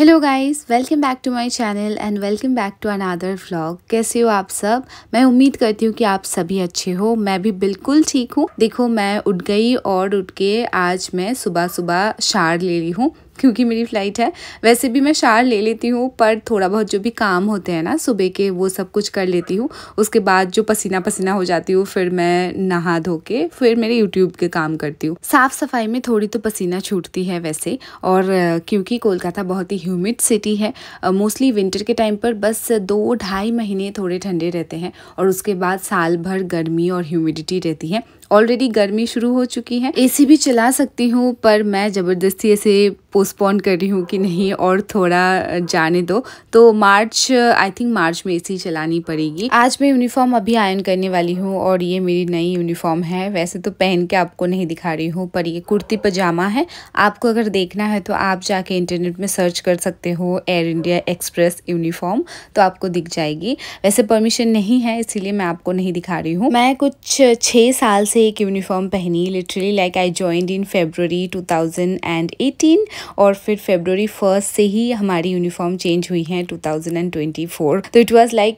Hello guys welcome back to my channel and welcome back to another vlog कैसे हो आप सब मैं उम्मीद करती हूँ कि आप सभी अच्छे हो मैं भी बिल्कुल ठीक हूँ देखो मैं उठ गई और उठ के आज मैं सुबह सुबह शार ले रही हूँ क्योंकि मेरी फ़्लाइट है वैसे भी मैं शार ले लेती हूँ पर थोड़ा बहुत जो भी काम होते हैं ना सुबह के वो सब कुछ कर लेती हूँ उसके बाद जो पसीना पसीना हो जाती हूँ फिर मैं नहा धो के फिर मेरे यूट्यूब के काम करती हूँ साफ़ सफाई में थोड़ी तो पसीना छूटती है वैसे और क्योंकि कोलकाता बहुत ही ह्यूमिड सिटी है मोस्टली विंटर के टाइम पर बस दो ढाई महीने थोड़े ठंडे रहते हैं और उसके बाद साल भर गर्मी और ह्यूमिडिटी रहती है ऑलरेडी गर्मी शुरू हो चुकी है एसी भी चला सकती हूँ पर मैं ज़बरदस्ती ऐसे पोस्टपोन कर रही हूँ कि नहीं और थोड़ा जाने दो तो मार्च आई थिंक मार्च में एसी चलानी पड़ेगी आज मैं यूनिफॉर्म अभी आयन करने वाली हूँ और ये मेरी नई यूनिफॉर्म है वैसे तो पहन के आपको नहीं दिखा रही हूँ पर ये कुर्ती पजामा है आपको अगर देखना है तो आप जाके इंटरनेट में सर्च कर सकते हो एयर इंडिया एक्सप्रेस यूनिफॉर्म तो आपको दिख जाएगी वैसे परमिशन नहीं है इसीलिए मैं आपको नहीं दिखा रही हूँ मैं कुछ छः साल से से एक यूनिफॉर्म पहनी literally like I joined in February 2018 और फिर फेबररी फर्स्ट से ही हमारी यूनिफॉर्म चेंज हुई है 2024 तो it was like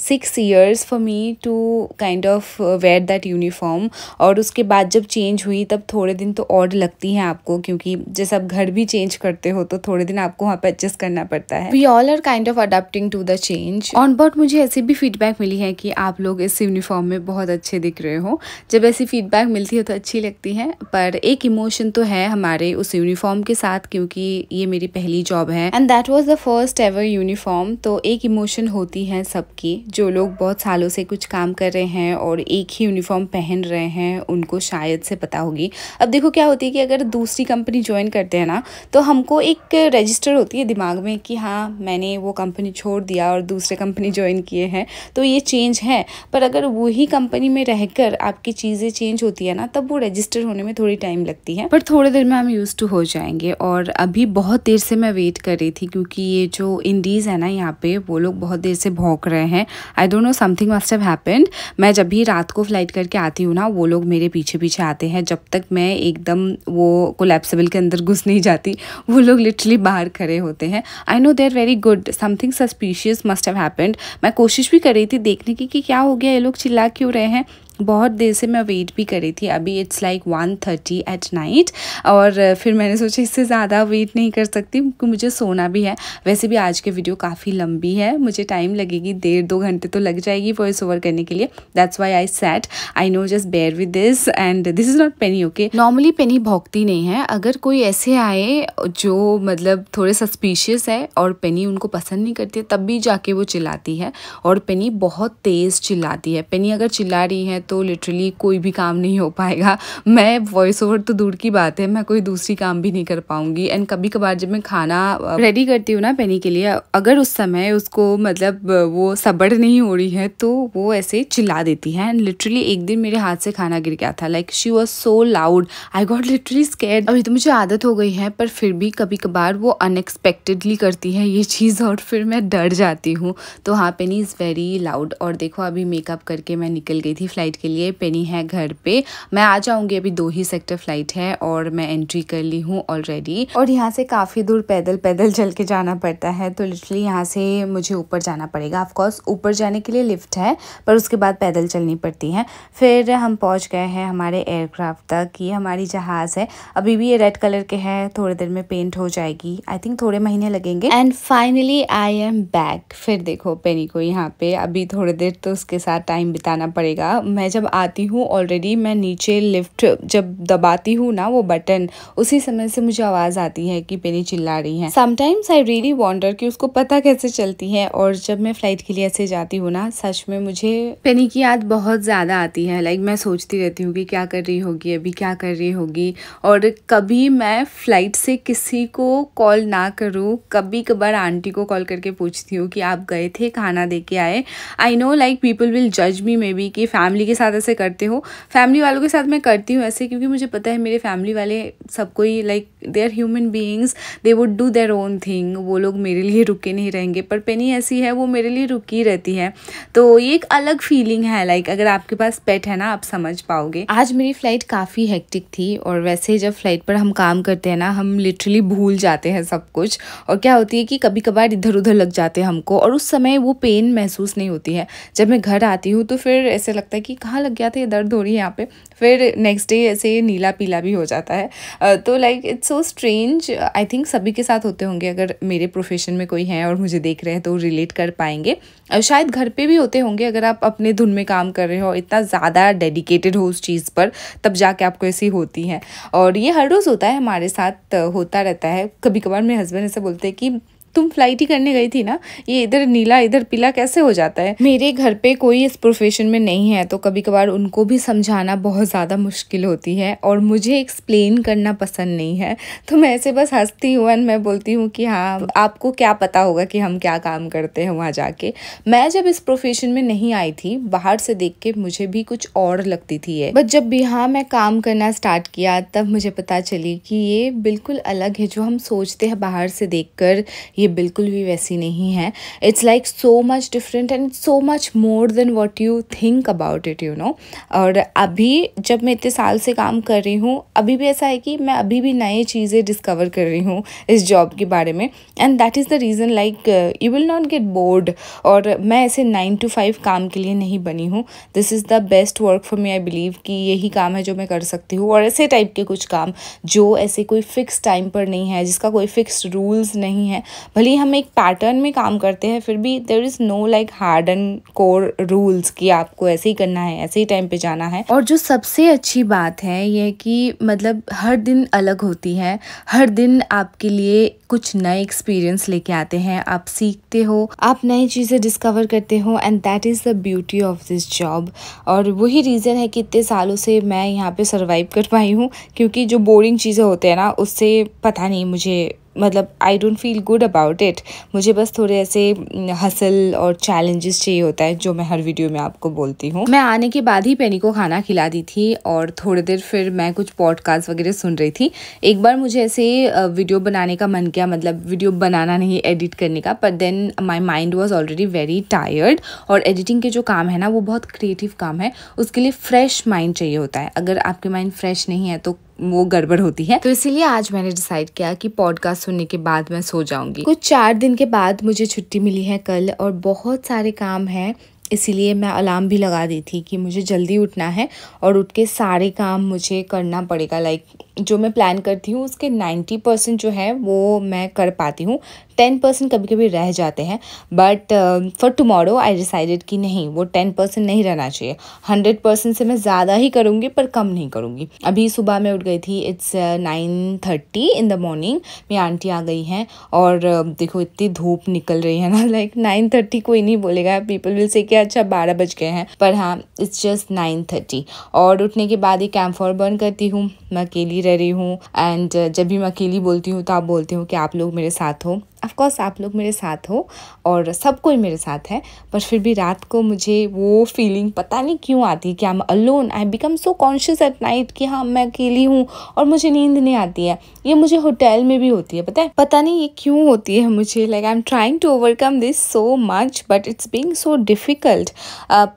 six years for me to kind of wear that uniform और उसके बाद जब चेंज हुई तब थोड़े दिन तो और लगती हैं आपको क्योंकि जैसे आप घर भी चेंज करते हो तो थोड़े दिन आपको वहाँ पर एडजस्ट करना पड़ता है we all are kind of adapting to the change on but मुझे ऐसी भी फीडबैक मिली है कि आप लोग इस यूनिफॉर्म में बहुत अच्छे दिख रहे हो जब ऐसे ऐसी फीडबैक मिलती है तो अच्छी लगती है पर एक इमोशन तो है हमारे उस यूनिफॉर्म के साथ क्योंकि ये मेरी पहली जॉब है and that was the first ever uniform तो एक इमोशन होती है सबकी जो लोग बहुत सालों से कुछ काम कर रहे हैं और एक ही यूनिफॉर्म पहन रहे हैं उनको शायद से पता होगी अब देखो क्या होती है कि अगर दूसरी कंपनी ज्वाइन करते हैं ना तो हमको एक रजिस्टर होती है दिमाग में कि हाँ मैंने वो कंपनी छोड़ दिया और दूसरे कंपनी ज्वाइन किए हैं तो ये चेंज है पर अगर वही कंपनी में रहकर आपकी चीज़ चीज़ें चेंज होती है ना तब वो रजिस्टर होने में थोड़ी टाइम लगती है बट थोड़ी देर में हम यूज़ टू हो जाएंगे और अभी बहुत देर से मैं वेट कर रही थी क्योंकि ये जो इंडीज़ है ना यहाँ पे वो लोग बहुत देर से भौंक रहे हैं I don't know something must have happened मैं जब भी रात को फ्लाइट करके आती हूँ ना वो लोग मेरे पीछे पीछे आते हैं जब तक मैं एकदम वो कोलेप्सिबल के अंदर घुस नहीं जाती वो लोग लिटरली बाहर खड़े होते हैं I know they are very good something suspicious must have happened मैं कोशिश भी कर रही थी देखने की कि क्या हो गया ये लोग चिल्ला क्यों रहे हैं बहुत देर से मैं वेट भी करी थी अभी it's like one thirty at night और फिर मैंने सोचा इससे ज़्यादा वेट नहीं कर सकती क्योंकि मुझे सोना भी है वैसे भी आज की वीडियो काफ़ी लंबी है मुझे टाइम लगेगी डेढ़ दो घंटे तो लग जाएगी वॉइस ओवर करने के लिए that's why I set I know just bear with this and this is not Penny okay normally Penny भोगती नहीं है अगर कोई ऐसे आए जो मतलब थोड़े सस्पिशियस है और पेनी उनको पसंद नहीं करती तब भी जाके वो चिल्लाती है और पेनी बहुत तेज़ चिल्लाती है पेनी अगर चिल्ला रही है तो लिटरली कोई भी काम नहीं हो पाएगा मैं वॉइस ओवर तो दूर की बात है मैं कोई दूसरी काम भी नहीं कर पाऊंगी एंड कभी कभार जब मैं खाना रेडी करती हूँ ना पेनी के लिए अगर उस समय उसको मतलब वो सबर नहीं हो रही है तो वो ऐसे चिल्ला देती है एंड लिटरली एक दिन मेरे हाथ से खाना गिर गया था like she was so loud I got literally scare अभी तो मुझे आदत हो गई है पर फिर भी कभी कभार वो अनएक्सपेक्टेडली करती है ये चीज़ और फिर मैं डर जाती हूँ तो हाँ पेनी इज़ वेरी लाउड और देखो अभी मेकअप करके मैं निकल गई थी फ्लाइट के लिए पेनी है घर पे मैं आ जाऊंगी अभी दो ही सेक्टर फ्लाइट है और मैं एंट्री कर ली हूँ ऑलरेडी और यहाँ से काफ़ी दूर पैदल पैदल चल के जाना पड़ता है तो लिटरली यहाँ से मुझे ऊपर जाना पड़ेगा ऑफकोर्स ऊपर जाने के लिए लिफ्ट है पर उसके बाद पैदल चलनी पड़ती है फिर हम पहुँच गए हैं हमारे एयरक्राफ्ट तक ये हमारी जहाज़ है अभी भी ये रेड कलर के है थोड़ी देर में पेंट हो जाएगी आई थिंक थोड़े महीने लगेंगे and finally I am back फिर देखो पेनी को यहाँ पे अभी थोड़ी देर तो उसके साथ टाइम बिताना पड़ेगा मैं जब आती हूँ ऑलरेडी मैं नीचे लिफ्ट जब दबाती हूँ ना वो बटन उसी समय से मुझे आवाज़ आती है कि पेनी चिल्ला रही है समटाइम्स आई रियली वॉन्डर कि उसको पता कैसे चलती है और जब मैं फ्लाइट के लिए ऐसे जाती हूँ ना सच में मुझे पेनी की याद बहुत ज़्यादा आती है लाइक मैं सोचती रहती हूँ कि क्या कर रही होगी अभी क्या कर रही होगी और कभी मैं फ़्लाइट से किसी को कॉल ना करूँ कभी कभार आंटी को कॉल करके पूछती हूँ कि आप गए थे खाना दे के आए I know like people will जज मी मे बी कि फैमिली के साथ ऐसे करते हो फैमिली वालों के साथ मैं करती हूँ ऐसे क्योंकि मुझे पता है मेरे फैमिली वाले सब कोई like they are human beings they would do their own thing वो लोग मेरे लिए रुके नहीं रहेंगे पर पेनी ऐसी है वो मेरे लिए रुकी रहती है तो ये एक अलग फीलिंग है लाइक अगर आपके पास पेट है ना आप समझ पाओगे आज मेरी फ्लाइट काफ़ी हेक्टिक थी और वैसे जब फ्लाइट पर हम काम करते हैं ना हम लिटरली भूल जाते हैं सब कुछ और क्या होती है कि कभी कभार इधर उधर लग जाते हैं हमको और उस समय वो पेन महसूस नहीं होती है जब मैं घर आती हूँ तो फिर ऐसे लगता है कि कहाँ लग गया था ये दर्द हो रही है यहाँ पे फिर नेक्स्ट डे ऐसे नीला पीला भी हो जाता है तो like it's so strange I think सभी के साथ होते होंगे अगर मेरे प्रोफेशन में कोई है और मुझे देख रहे हैं तो रिलेट कर पाएंगे शायद घर पे भी होते होंगे अगर आप अपने धुन में काम कर रहे हो इतना ज़्यादा डेडिकेटेड हो उस चीज़ पर तब जाके आपको ऐसी होती हैं और ये हर रोज़ होता है हमारे साथ होता रहता है कभी कभार मेरे हस्बैंड ऐसे बोलते हैं कि तुम फ्लाइट ही करने गई थी ना ये इधर नीला इधर पीला कैसे हो जाता है मेरे घर पे कोई इस प्रोफेशन में नहीं है तो कभी कभार उनको भी समझाना बहुत ज़्यादा मुश्किल होती है और मुझे एक्सप्लेन करना पसंद नहीं है तो मैं ऐसे बस हंसती हूँ एंड मैं बोलती हूँ कि हाँ आपको क्या पता होगा कि हम क्या काम करते हैं वहाँ जाके मैं जब इस प्रोफेशन में नहीं आई थी बाहर से देख के मुझे भी कुछ और लगती थी ये बट जब भी हाँ मैं काम करना स्टार्ट किया तब मुझे पता चली कि ये बिल्कुल अलग है जो हम सोचते हैं बाहर से देख कर ये बिल्कुल भी वैसी नहीं है it's like so much different and so much more than what you think about it you know और अभी जब मैं इतने साल से काम कर रही हूँ अभी भी ऐसा है कि मैं अभी भी नए चीज़ें डिस्कवर कर रही हूँ इस जॉब के बारे में and that is the reason like you will not get bored और मैं ऐसे नाइन टू फाइव काम के लिए नहीं बनी हूँ this is the best work for me I believe कि यही काम है जो मैं कर सकती हूँ और ऐसे टाइप के कुछ काम जो ऐसे कोई फिक्स टाइम पर नहीं है जिसका कोई फिक्स रूल्स नहीं है भले ही हम एक पैटर्न में काम करते हैं फिर भी there is no like hard and core rules कि आपको ऐसे ही करना है ऐसे ही टाइम पे जाना है और जो सबसे अच्छी बात है ये कि मतलब हर दिन अलग होती है हर दिन आपके लिए कुछ नए एक्सपीरियंस लेके आते हैं आप सीखते हो आप नई चीज़ें डिस्कवर करते हो and that is the beauty of this job और वही रीज़न है कि इतने सालों से मैं यहाँ पे सर्वाइव कर पाई हूँ क्योंकि जो बोरिंग चीज़ें होते हैं ना उससे पता नहीं मुझे मतलब I don't feel good about it मुझे बस थोड़े ऐसे हसल और चैलेंजेस चाहिए होता है जो मैं हर वीडियो में आपको बोलती हूँ मैं आने के बाद ही पेनी को खाना खिला दी थी और थोड़ी देर फिर मैं कुछ पॉडकास्ट वगैरह सुन रही थी एक बार मुझे ऐसे वीडियो बनाने का मन किया मतलब वीडियो बनाना नहीं एडिट करने का but then my mind was already very tired और एडिटिंग के जो काम है ना वो बहुत क्रिएटिव काम है उसके लिए फ्रेश माइंड चाहिए होता है अगर आपके माइंड फ्रेश नहीं है तो वो गड़बड़ होती है तो इसीलिए आज मैंने डिसाइड किया कि पॉडकास्ट सुनने के बाद मैं सो जाऊंगी कुछ चार दिन के बाद मुझे छुट्टी मिली है कल और बहुत सारे काम है इसीलिए मैं अलार्म भी लगा दी थी कि मुझे जल्दी उठना है और उठ के सारे काम मुझे करना पड़ेगा लाइक जो मैं प्लान करती हूँ उसके नाइन्टी परसेंट जो है वो मैं कर पाती हूँ टेन परसेंट कभी कभी रह जाते हैं but for tomorrow I decided कि नहीं वो टेन परसेंट नहीं रहना चाहिए हंड्रेड परसेंट से मैं ज़्यादा ही करूँगी पर कम नहीं करूँगी अभी सुबह मैं उठ गई थी it's nine thirty in the morning मेरी आंटी आ गई हैं और uh, देखो इतनी धूप निकल रही है ना लाइक नाइन थर्टी कोई नहीं बोलेगा पीपल विल से कि अच्छा बारह बज गए हैं पर हाँ इट्स जस्ट नाइन थर्टी और उठने के बाद ही कैम्फर बर्न करती हूँ मैं अकेली रही हूँ एंड uh, जब भी मैं अकेली बोलती हूँ तो आप बोलती हूँ कि आप लोग मेरे साथ हो अफकोर्स आप लोग मेरे साथ हो और सब कोई मेरे साथ है पर फिर भी रात को मुझे वो फीलिंग पता नहीं क्यों आती कि I am alone I become so conscious at night कि हाँ मैं अकेली हूँ और मुझे नींद नहीं आती है ये मुझे होटल में भी होती है पता है पता नहीं ये क्यों होती है मुझे like I am trying to overcome this so much but it's being so difficult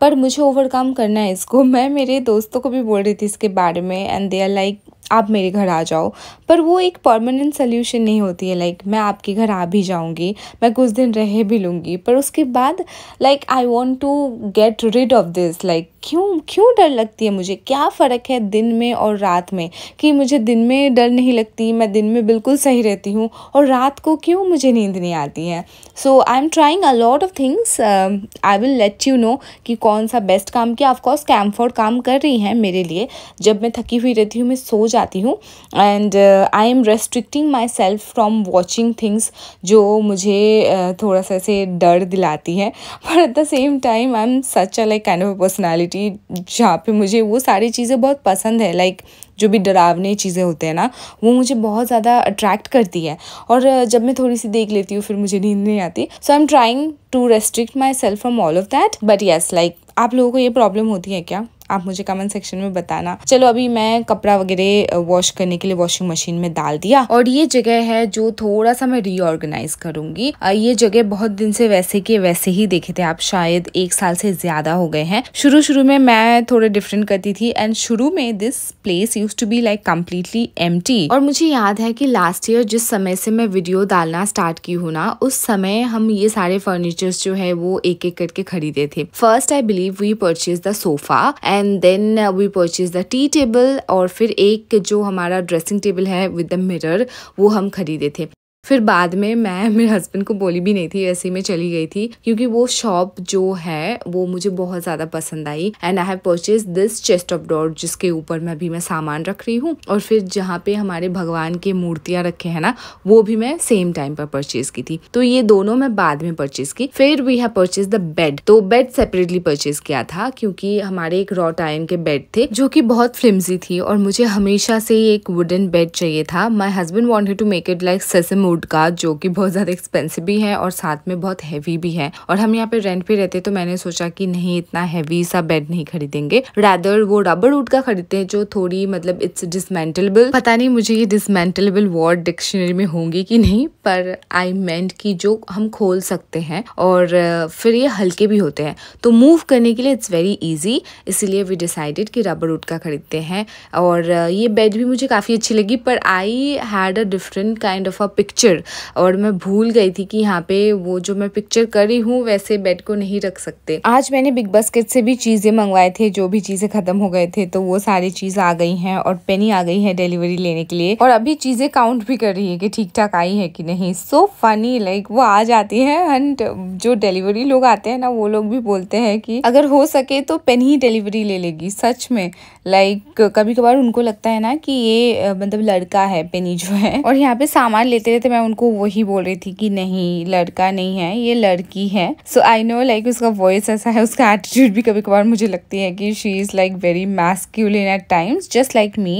पर मुझे ओवरकम करना है इसको मैं मेरे दोस्तों को भी बोल रही थी इसके बारे में एंड दे आर लाइक आप मेरे घर आ जाओ पर वो एक परमानेंट सोल्यूशन नहीं होती है लाइक like, मैं आपके घर आ भी जाऊँगी मैं कुछ दिन रह भी लूँगी पर उसके बाद like I want to get rid of this like क्यों क्यों डर लगती है मुझे क्या फ़र्क है दिन में और रात में कि मुझे दिन में डर नहीं लगती मैं दिन में बिल्कुल सही रहती हूँ और रात को क्यों मुझे नींद नहीं आती है so I am trying a lot of things I will let you know कि कौन सा बेस्ट काम किया ऑफकोर्स कैम्फोर्ड काम कर रही हैं मेरे लिए जब मैं थकी हुई रहती हूँ मैं सो जाती जाती हूँ and I am restricting myself from watching things जो मुझे uh, थोड़ा सा ऐसे डर दिलाती हैं पर at the same time I am such a like kind of personality जहाँ पे मुझे वो सारी चीज़ें बहुत पसंद है लाइक like, जो भी डरावने चीज़ें होते हैं ना वो मुझे बहुत ज़्यादा अट्रैक्ट करती है और uh, जब मैं थोड़ी सी देख लेती हूँ फिर मुझे नींद नहीं आती so I am trying to restrict myself from all of that but yes like आप लोगों को ये प्रॉब्लम होती है क्या आप मुझे कमेंट सेक्शन में बताना चलो अभी मैं कपड़ा वगैरह वॉश करने के लिए वॉशिंग मशीन में डाल दिया और ये जगह है जो थोड़ा सा मैं रीऑर्गेनाइज करूंगी ये जगह बहुत दिन से वैसे के वैसे ही देखे थे आप शायद एक साल से ज्यादा हो गए हैं शुरू शुरू में मैं थोड़े डिफरेंट करती थी एंड शुरू में this place use to be like completely um और मुझे याद है की लास्ट ईयर जिस समय से मैं वीडियो डालना स्टार्ट की हूँ ना उस समय हम ये सारे फर्नीचर्स जो है वो एक एक करके खरीदे थे first I believe we purchase the sofa and then we purchase the tea table और फिर एक जो हमारा ड्रेसिंग टेबल है विद द मिरर वो हम खरीदे थे फिर बाद में मैं मेरे हस्बैंड को बोली भी नहीं थी ऐसे में चली गई थी क्योंकि वो शॉप जो है वो मुझे बहुत ज़्यादा पसंद आई and I have purchase this chest of dot जिसके ऊपर मैं अभी मैं सामान रख रही हूँ और फिर जहाँ पे हमारे भगवान के मूर्तियाँ रखे हैं ना वो भी मैं सेम टाइम पर परचेज की थी तो ये दोनों मैं बाद में परचेज की फिर we have purchase the bed तो बेड सेपरेटली परचेज किया था क्योंकि हमारे एक रॉट आयन के बेड थे जो की बहुत फ्लिमजी थी और मुझे हमेशा से एक वुडन बेड चाहिए था my husband wanted to make it like sheesham wood का जो कि बहुत ज़्यादा एक्सपेंसिव भी है और साथ में बहुत हैवी भी है और हम यहाँ पे रेंट पे रहते तो मैंने सोचा कि नहीं इतना हैवी सा बेड नहीं खरीदेंगे रैदर वो रबर वुड का खरीदते हैं जो थोड़ी मतलब इट्स डिसमेंटलेबल पता नहीं मुझे ये डिसमेंटलेबल वर्ड डिक्शनरी में होंगी कि नहीं पर आई मेंट कि जो हम खोल सकते हैं और फिर ये हल्के भी होते हैं तो मूव करने के लिए इट्स वेरी ईजी इसीलिए वी डिसाइडेड कि रबर वुड का खरीदते हैं और ये बेड भी मुझे काफ़ी अच्छी लगी पर I had a different kind of a picture picture और मैं भूल गई थी कि यहाँ पे वो जो मैं पिक्चर कर रही हूँ वैसे बेड को नहीं रख सकते आज मैंने बिग बास्केट से भी चीज़ें मंगवाए थे जो भी चीज़ें ख़त्म हो गए थे तो वो सारी चीज़ आ गई हैं और पेनी आ गई है डिलीवरी लेने के लिए और अभी चीज़ें काउंट भी कर रही है कि ठीक ठाक आई है कि नहीं सो फनी लाइक वो आ जाती है एंड जो डिलीवरी लोग आते हैं ना वो लोग भी बोलते हैं कि अगर हो सके तो पेन ही डिलीवरी ले लेगी सच में लाइक कभी कभार उनको लगता है ना कि ये मतलब लड़का है पेनी जो है और यहाँ पे सामान लेते रहते मैं उनको वही बोल रही थी कि नहीं लड़का नहीं है ये लड़की है सो आई नो लाइक उसका वॉइस ऐसा है उसका एटीट्यूड भी कभी कभार मुझे लगती है कि she is like very masculine at times just like me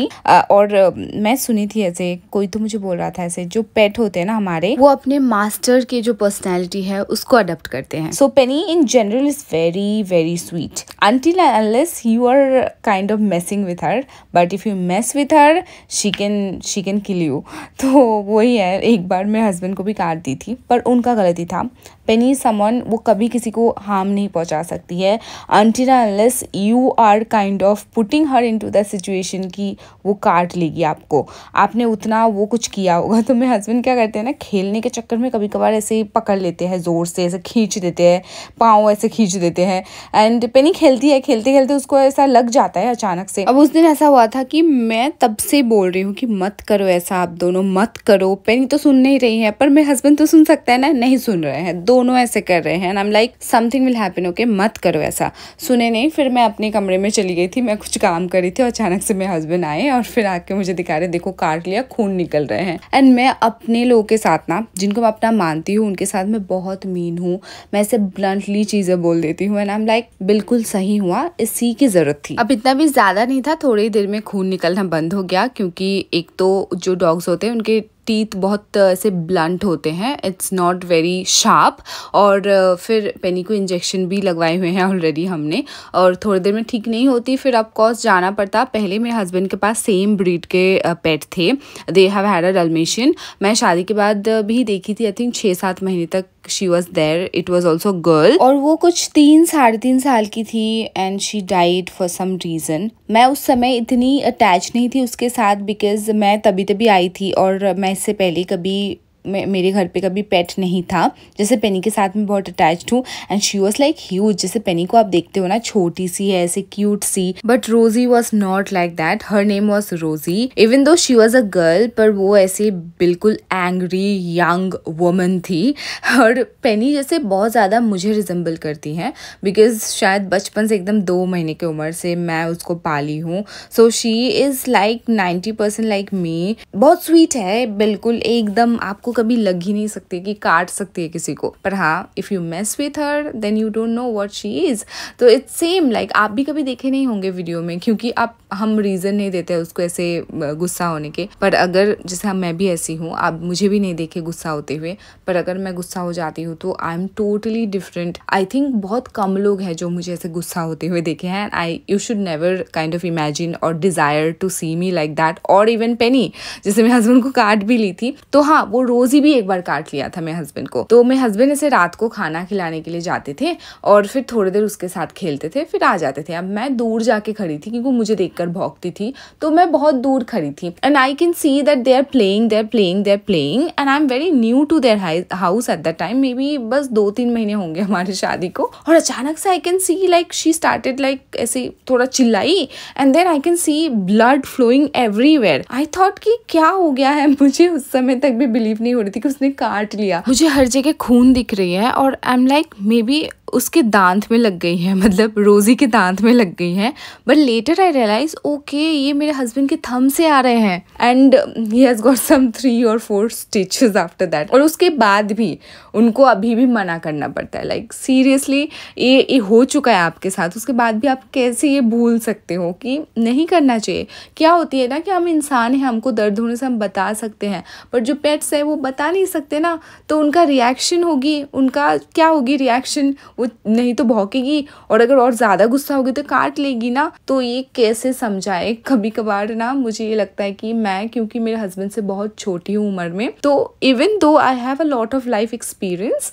और uh, मैं सुनी थी ऐसे कोई तो मुझे बोल रहा था ऐसे जो पेट होते हैं ना हमारे वो अपने मास्टर के जो पर्सनैलिटी है उसको अडोप्ट करते हैं so Penny in general is very very sweet until and you are kind of messing with her but if you mess with her she can she can kill you तो वही है एक एक बार मेरे हस्बैंड को भी काट दी थी पर उनका गलती था पेनी समन वो कभी किसी को हार्म नहीं पहुंचा सकती है until unless you are kind of putting her to the situation की वो काट लेगी आपको आपने उतना वो कुछ किया होगा तो मेरे हस्बैंड क्या करते हैं ना खेलने के चक्कर में कभी कभार ऐसे ही पकड़ लेते हैं ज़ोर से ऐसे खींच देते हैं पाँव ऐसे खींच देते हैं एंड पेनी खेलती है खेलते खेलते उसको ऐसा लग जाता है अचानक से अब उस दिन ऐसा हुआ था कि मैं तब से बोल रही हूँ कि मत करो ऐसा आप दोनों मत करो पेनी तो सुन नहीं रही है पर मेरे हस्बैंड तो सुन सकते हैं ना नहीं सुन रहे हैं दोनों ऐसे कर रहे हैं and I am like something will happen okay मत करो ऐसा सुने नहीं फिर मैं अपने कमरे में चली गई थी मैं कुछ काम करी थी और अचानक से मेरे हस्बैंड आए और फिर आके मुझे दिखा रहे देखो काट लिया खून निकल रहे हैं एंड मैं अपने लोगों के साथ ना जिनको मैं अपना मानती हूँ उनके साथ मैं बहुत मीन हूँ मैं ऐसे ब्लंटली चीज़ें बोल देती हूँ एंड आई एम लाइक बिल्कुल सही हुआ इसी की ज़रूरत थी अब इतना भी ज़्यादा नहीं था थोड़ी देर में खून निकलना बंद हो गया क्योंकि एक तो जो डॉग्स होते हैं उनके टीथ बहुत uh, ऐसे ब्लंट होते हैं इट्स नॉट वेरी शार्प और uh, फिर पेनी को इंजेक्शन भी लगवाए हुए हैं ऑलरेडी हमने और थोड़ी देर में ठीक नहीं होती फिर ऑफकोर्स जाना पड़ता पहले मेरे हस्बैंड के पास सेम ब्रीड के पेट uh, थे दे हैव हैड अ डलमेशियन मैं शादी के बाद भी देखी थी आई थिंक छः सात महीने तक she was there it was also girl और वो कुछ तीन साढ़े तीन साल की थी and she died for some reason मैं उस समय इतनी अटैच नहीं थी उसके साथ बिकॉज मैं तभी तभी आई थी और मैं इससे पहले कभी मेरे घर पे कभी पेट नहीं था जैसे पेनी के साथ मैं बहुत अटैच्ड हूँ and she was like huge जैसे पेनी को आप देखते हो ना छोटी सी है ऐसे क्यूट सी but Rosie was not like that her name was Rosie even though she was a girl पर वो ऐसे बिल्कुल एंग्री यंग वुमन थी और पेनी जैसे बहुत ज़्यादा मुझे रिजम्बल करती हैं बिकॉज शायद बचपन से एकदम दो महीने की उम्र से मैं उसको पाली हूँ so she is like ninety percent like me बहुत स्वीट है बिल्कुल एकदम आपको कभी लग ही नहीं सकती कि काट सकती है किसी को पर हाँ if you mess with her then you don't know what she is तो इट्स सेम लाइक आप भी कभी देखे नहीं होंगे वीडियो में क्योंकि आप हम रीज़न नहीं देते उसको ऐसे गुस्सा होने के पर अगर जैसे हम मैं भी ऐसी हूँ आप मुझे भी नहीं देखे गुस्सा होते हुए पर अगर मैं गुस्सा हो जाती हूँ तो I am totally different I think बहुत कम लोग हैं जो मुझे ऐसे गुस्सा होते हुए देखे हैं I you should never kind of imagine और desire to see me like that और इवन पेनी जैसे मेरे हस्बैंड को काट भी ली थी तो हाँ वो रोज रोज भी एक बार काट लिया था मेरे हस्बैंड को तो मेरे हस्बैंड इसे रात को खाना खिलाने के लिए जाते थे और फिर थोड़ी देर उसके साथ खेलते थे फिर आ जाते थे अब मैं दूर जाके खड़ी थी क्योंकि मुझे देखकर भौंकती थी तो मैं बहुत दूर खड़ी थी and I can see that they are playing are playing are playing and I am very new to their house at that time maybe बस दो तीन महीने होंगे हमारी शादी को और अचानक से I can see like she started like ऐसे थोड़ा चिल्लाई and then I can see blood flowing everywhere I thought कि क्या हो गया है मुझे उस समय तक भी बिलीव नहीं नहीं हो रही थी कि उसने काट लिया मुझे हर जगह खून दिख रही है और I am like maybe उसके दांत में लग गई है मतलब रोज़ी के दांत में लग गई है but later I realise okay ये मेरे हस्बैंड के थम से आ रहे हैं and he has got some three और फोर स्टिचेज आफ्टर दैट और उसके बाद भी उनको अभी भी मना करना पड़ता है लाइक like, सीरियसली ये ये हो चुका है आपके साथ उसके बाद भी आप कैसे ये भूल सकते हो कि नहीं करना चाहिए क्या होती है ना कि हम इंसान हैं हमको दर्द होने से हम बता सकते हैं पर जो पेट्स हैं वो बता नहीं सकते ना तो उनका रिएक्शन होगी उनका क्या होगी रिएक्शन वो नहीं तो भौकेगी और अगर और ज़्यादा गुस्सा होगी तो काट लेगी ना तो ये कैसे समझाए कभी कभार ना मुझे ये लगता है कि मैं क्योंकि मेरे हस्बैंड से बहुत छोटी हूँ उम्र में तो even though I have a lot of life experience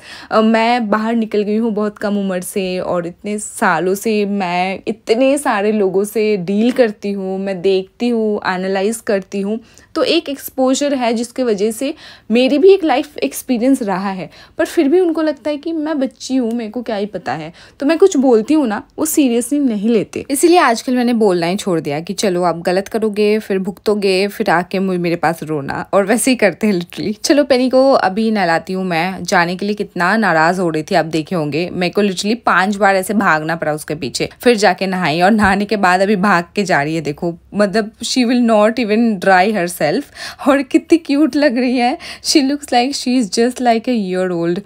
मैं बाहर निकल गई हूँ बहुत कम उम्र से और इतने सालों से मैं इतने सारे लोगों से डील करती हूँ मैं देखती हूँ एनालाइज करती हूँ तो एक एक्सपोजर है जिसके वजह से मेरी भी एक लाइफ एक्सपीरियंस रहा है पर फिर भी उनको लगता है कि मैं बच्ची हूँ मेरे को क्या ही पता है तो मैं कुछ बोलती हूँ ना वो सीरियसली नहीं लेते इसीलिए आजकल मैंने बोलना ही छोड़ दिया कि चलो आप गलत करोगे फिर भुगतोगे फिर आके मेरे पास रोना और वैसे ही करते हैं लिटरली चलो पेनी को अभी नहलाती हूँ मैं जाने के लिए कितना नाराज हो रही थी आप देखे होंगे मेरे को लिटरली पांच बार ऐसे भागना पड़ा उसके पीछे फिर जाके नहाई और नहाने के बाद अभी भाग के जा रही है देखो मतलब she will not even dry herself और कितनी क्यूट लग रही है she looks like she is just like a year old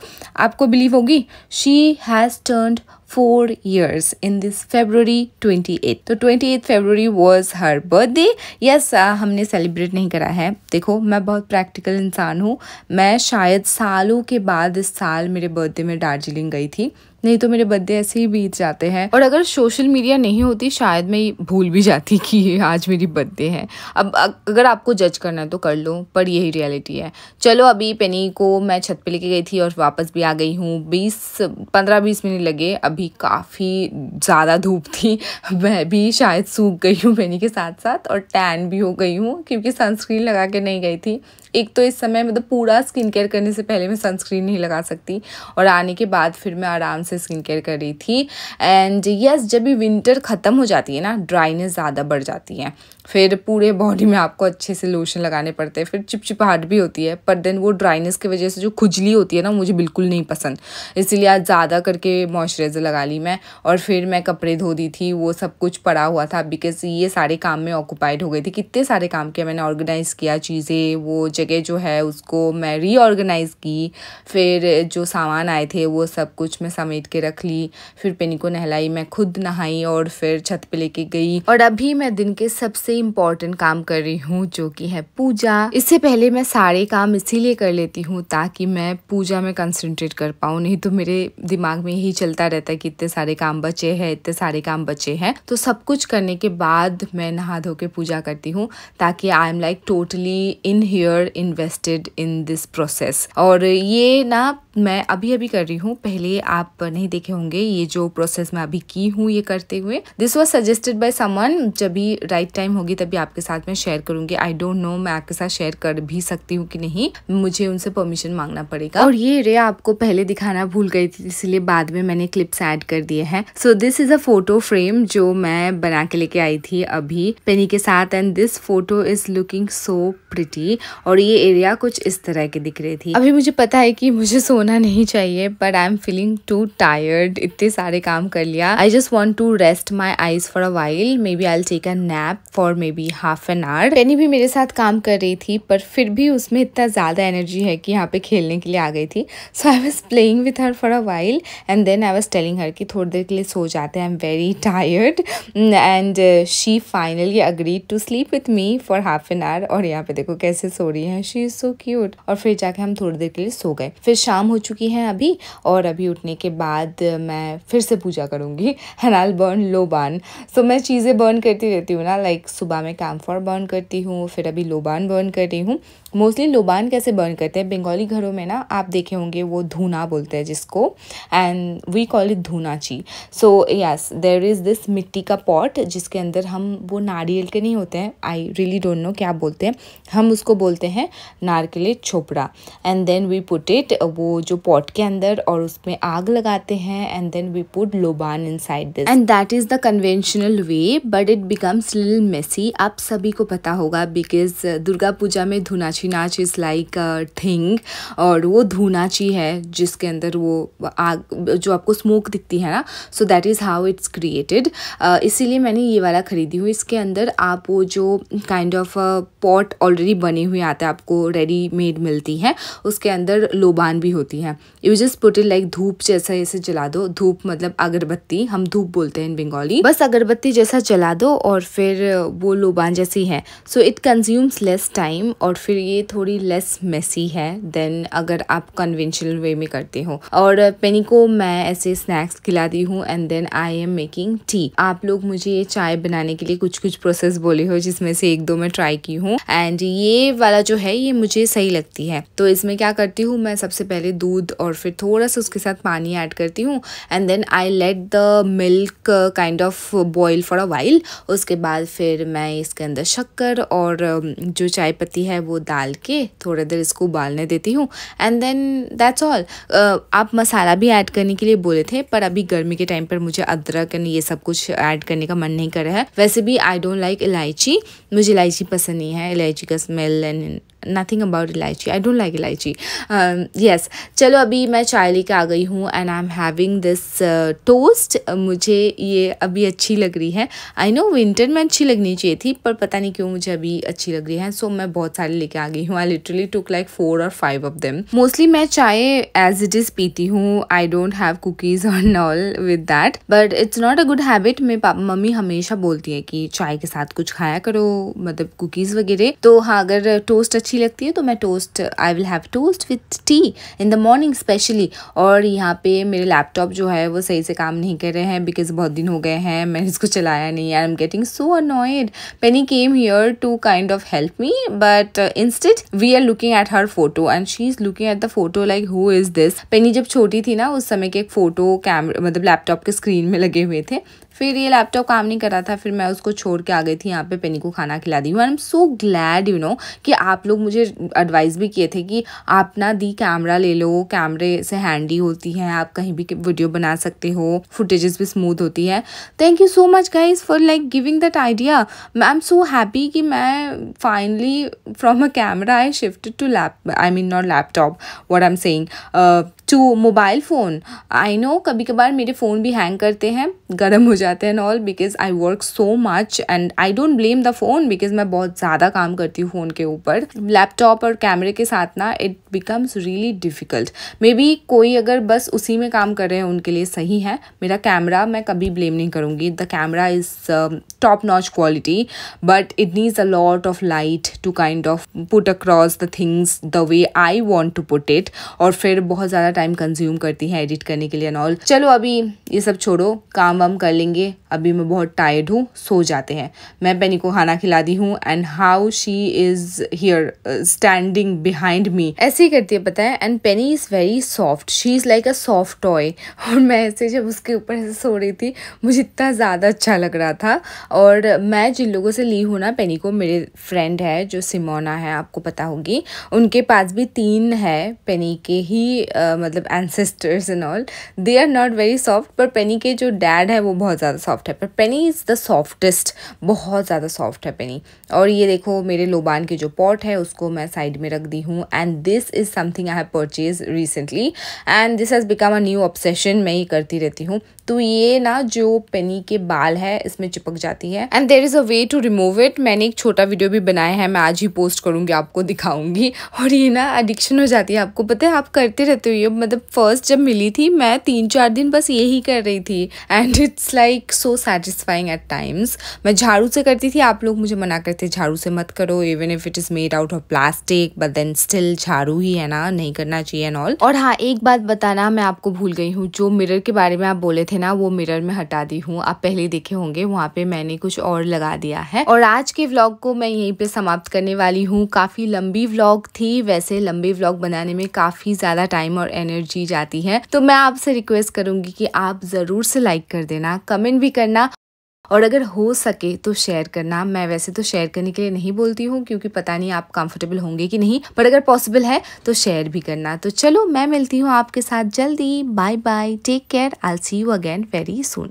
आपको बिलीव होगी शी has turned four years in this February 28th. तो 28th February was her birthday. Yes, uh, हमने सेलिब्रेट नहीं करा है देखो मैं बहुत प्रैक्टिकल इंसान हूँ मैं शायद सालों के बाद इस साल मेरे बर्थडे में दार्जिलिंग गई थी नहीं तो मेरे बर्थडे ऐसे ही बीत जाते हैं और अगर सोशल मीडिया नहीं होती शायद मैं भूल भी जाती कि आज मेरी बर्थडे है अब अगर आपको जज करना है तो कर लो पर यही रियलिटी है चलो अभी पेनी को मैं छत पे लेके गई थी और वापस भी आ गई हूँ बीस पंद्रह बीस मिनट लगे अभी काफ़ी ज़्यादा धूप थी मैं भी शायद सूख गई हूँ पेनी के साथ साथ और टैन भी हो गई हूँ क्योंकि सनस्क्रीन लगा के नहीं गई थी एक तो इस समय मतलब पूरा स्किन केयर करने से पहले मैं सनस्क्रीन नहीं लगा सकती और आने के बाद फिर मैं आराम से से स्किन केयर कर रही थी एंड यस yes, जब भी विंटर ख़त्म हो जाती है ना ड्राइनेस ज़्यादा बढ़ जाती है फिर पूरे बॉडी में आपको अच्छे से लोशन लगाने पड़ते हैं फिर चिपचिपाहट भी होती है पर देन वो ड्राइनेस की वजह से जो खुजली होती है ना मुझे बिल्कुल नहीं पसंद इसीलिए आज ज़्यादा करके मॉइस्चराइज़र लगा ली मैं और फिर मैं कपड़े धो दी थी वो सब कुछ पड़ा हुआ था बिकॉज ये सारे काम में ऑक्यूपाइड हो गई थी कितने सारे काम किया मैंने ऑर्गेनाइज़ किया चीज़ें वो जगह जो है उसको मैं रीऑर्गेनाइज़ की फिर जो सामान आए थे वो सब कुछ मैं समेट के रख ली फिर पेनी को नहलाई मैं खुद नहाई और फिर छत पर लेके गई और अभी मैं दिन के सबसे सबसे इम्पोर्टेंट काम कर रही हूँ जो कि है पूजा इससे पहले मैं सारे काम इसीलिए कर लेती हूँ ताकि मैं पूजा में कंसंट्रेट कर पाऊँ नहीं तो मेरे दिमाग में यही चलता रहता है कि इतने सारे काम बचे हैं इतने सारे काम बचे हैं तो सब कुछ करने के बाद मैं नहा धो के पूजा करती हूँ ताकि I am like totally in here invested in this process और ये ना मैं अभी अभी कर रही हूँ पहले आप नहीं देखे होंगे ये जो प्रोसेस मैं अभी की हूँ ये करते हुए this was suggested by someone जब भी राइट टाइम हो होगी तभी आपके साथ मैं शेयर करूंगी आई डोंट नो मैं आपके साथ शेयर कर भी सकती हूँ कि नहीं मुझे उनसे परमिशन मांगना पड़ेगा और ये रे आपको पहले दिखाना भूल गई थी इसलिए बाद में मैंने क्लिप्स ऐड कर दिए हैं so this is a photo frame जो मैं बना के लेके आई थी अभी पेनी के साथ and this photo is looking so pretty और ये एरिया कुछ इस तरह की दिख रही थी अभी मुझे पता है कि मुझे सोना नहीं चाहिए but I am feeling too tired इतने सारे काम कर लिया I just want to rest my eyes for a while maybe I take a nap for for maybe half an hour Penny भी मेरे साथ काम कर रही थी पर फिर भी उसमें इतना ज़्यादा एनर्जी है कि यहाँ पे खेलने के लिए आ गई थी so I was playing with her for a while and then I was telling her कि थोड़ी देर के लिए सो जाते हैं I am very tired and she finally agreed to sleep with me for half an hour और यहाँ पे देखो कैसे सो रही है शी इज़ सो क्यूट और फिर जाके हम थोड़ी देर के लिए सो गए फिर शाम हो चुकी है अभी और अभी उठने के बाद मैं फिर से पूजा करूँगी हनाल बर्न लो बर्न सो मैं चीज़ें बर्न करती रहती हूँ ना लाइक like, सुबह मैं कैम्फर बर्न करती हूँ फिर अभी लोबान बर्न कर रही हूँ मोस्टली लोबान कैसे बर्न करते हैं बंगाली घरों में ना आप देखे होंगे वो धूना बोलते हैं जिसको एंड वी कॉल इट धूनाची so yes there is this मिट्टी का पॉट जिसके अंदर हम वो नारियल के नहीं होते हैं आई रियली डोंट नो क्या बोलते हैं हम उसको बोलते हैं नारकेले छोपड़ा and then we put it वो जो पॉट के अंदर और उसमें आग लगाते हैं एंड देन वी पुट लोबान inside this and that is the conventional way but it becomes lil messy आप सभी को पता होगा बिकॉज दुर्गा पूजा में धुनाची कच्ची नाच इज़ लाइक थिंग और वो धूनाची है जिसके अंदर वो आग जो आपको स्मोक दिखती है ना so that is how it's created इसीलिए मैंने ये वाला ख़रीदी हुई इसके अंदर आप वो जो काइंड ऑफ पॉट ऑलरेडी बने हुए आते हैं आपको रेडी मेड मिलती हैं उसके अंदर लोबान भी होती है you just put it like धूप जैसा ऐसे जला दो धूप मतलब अगरबत्ती हम धूप बोलते हैं इन बंगाली बस अगरबत्ती जैसा जला दो और फिर वो लोबान जैसी है so it consumes less time और फिर ये ये थोड़ी लेस मेसी है देन अगर आप कन्वेंशनल वे में करते हो और पेनी को मैं ऐसे स्नैक्स खिलाती हूँ and then I am making tea आप लोग मुझे ये चाय बनाने के लिए कुछ कुछ प्रोसेस बोले हो जिसमें से एक दो मैं ट्राई की हूँ एंड ये वाला जो है ये मुझे सही लगती है तो इसमें क्या करती हूँ मैं सबसे पहले दूध और फिर थोड़ा सा उसके साथ पानी ऐड करती हूँ and then I let the milk kind of boil for a while उसके बाद फिर मैं इसके अंदर शक्कर और जो चाय पत्ती है वो डाल डाल के थोड़ी देर इसको उबालने देती हूँ एंड देन दैट्स ऑल आप मसाला भी ऐड करने के लिए बोले थे पर अभी गर्मी के टाइम पर मुझे अदरक ये सब कुछ ऐड करने का मन नहीं कर रहा है वैसे भी आई डोंट लाइक इलायची मुझे इलायची पसंद नहीं है इलायची का smell and nothing about elaichi I don't like elaichi yes um, चलो अभी मैं चाय लेके आ गई हूँ and I am having this toast मुझे ये अभी अच्छी लग रही है आई नो विंटर में अच्छी लगनी चाहिए थी पर पता नहीं क्यों मुझे अभी अच्छी लग रही है सो so, मैं बहुत सारे लेके आ गई हूँ I literally took like four और फाइव ऑफ देम मोस्टली मैं चाय एज इट इज़ पीती हूँ आई डोंट हैव कुकीज़ और नॉल with that but it's not a good habit मेरी मम्मी हमेशा बोलती है कि चाय के साथ कुछ खाया करो मतलब कुकीज़ वगैरह तो हाँ अगर टोस्ट अच्छी लगती है तो मैं toast I will have toast with tea in the morning specially और यहाँ पे मेरे लैपटॉप जो है वो सही से काम नहीं कर रहे हैं बिकॉज बहुत दिन हो गए हैं मैंने इसको चलाया नहीं I am getting so annoyed Penny came here to kind of help me but instead we are looking at her photo and she is looking at the photo like who is this Penny जब छोटी थी ना उस समय के एक photo camera मतलब laptop के स्क्रीन में लगे हुए थे फिर ये लैपटॉप काम नहीं कर रहा था फिर मैं उसको छोड़ के आ गई थी यहाँ पे पेनी को खाना खिला दी I am so glad you know कि आप लोग मुझे एडवाइस भी किए थे कि आप ना दी कैमरा ले लो कैमरे से हैंडी होती है आप कहीं भी वीडियो बना सकते हो फुटेजेस भी स्मूथ होती है thank you so much guys for like giving that idea I am so happy कि मैं finally from a camera I shift to lap I mean not laptop what I am saying to mobile phone I know कभी कभार मेरे phone भी hang करते हैं गर्म हो जाते जाते हैं all because I work so much and I don't blame the phone because मैं बहुत ज़्यादा काम करती हूँ फ़ोन के ऊपर लैपटॉप और कैमरे के साथ ना it becomes really difficult maybe कोई अगर बस उसी में काम कर रहे हैं उनके लिए सही है मेरा कैमरा मैं कभी ब्लेम नहीं करूँगी the camera is top notch quality but it needs a lot of light to kind of put across the things the way I want to put it और फिर बहुत ज़्यादा टाइम कंज्यूम करती है एडिट करने के लिए एंड ऑल चलो अभी ये सब छोड़ो काम वाम कर लेंगे कहेंगे अभी मैं बहुत टायर्ड हूँ सो जाते हैं मैं पेनी को खाना खिलाती हूँ and how she is here standing behind me ऐसे ही करती है पता है and Penny is very soft she is like a soft toy और मैं ऐसे जब उसके ऊपर ऐसे सो रही थी मुझे इतना ज़्यादा अच्छा लग रहा था और मैं जिन लोगों से ली हूँ ना पेनी को मेरे फ्रेंड है जो सिमोना है आपको पता होगी उनके पास भी तीन है पेनी के ही uh, मतलब ancestors and all they are not very soft पर पेनी के जो डैड है वो बहुत ज़्यादा सॉफ्ट है पर पेनी इज़ द सॉफ्टेस्ट बहुत ज़्यादा सॉफ्ट है पेनी और ये देखो मेरे लोबान के जो पॉट है उसको मैं साइड में रख दी हूँ and this is something I have purchase recently and this has become a new obsession मैं ये करती रहती हूँ तो ये ना जो पेनी के बाल है इसमें चिपक जाती है and there is a way to remove it मैंने एक छोटा वीडियो भी बनाया है मैं आज ही पोस्ट करूंगी आपको दिखाऊंगी और ये ना एडिक्शन हो जाती है आपको पता है आप करते रहते हो ये मतलब फर्स्ट जब मिली थी मैं तीन चार दिन बस यही कर रही थी and it's like so satisfying at times मैं झाड़ू से करती थी आप लोग मुझे मना करते झाड़ू से मत करो even if it is made out of plastic but then still झाड़ू ही है ना नहीं करना चाहिए एंड ऑल और हाँ एक बात बताना मैं आपको भूल गई हूँ जो मिरर के बारे में आप बोले थे थे ना वो मिरर में हटा दी हूँ आप पहले देखे होंगे वहाँ पे मैंने कुछ और लगा दिया है और आज के व्लॉग को मैं यहीं पे समाप्त करने वाली हूँ काफ़ी लंबी व्लॉग थी वैसे लंबी व्लॉग बनाने में काफ़ी ज़्यादा टाइम और एनर्जी जाती है तो मैं आपसे रिक्वेस्ट करूंगी कि आप ज़रूर से लाइक कर देना कमेंट भी करना और अगर हो सके तो शेयर करना मैं वैसे तो शेयर करने के लिए नहीं बोलती हूँ क्योंकि पता नहीं आप कंफर्टेबल होंगे कि नहीं पर अगर पॉसिबल है तो शेयर भी करना तो चलो मैं मिलती हूँ आपके साथ जल्दी bye bye take care I see you again very soon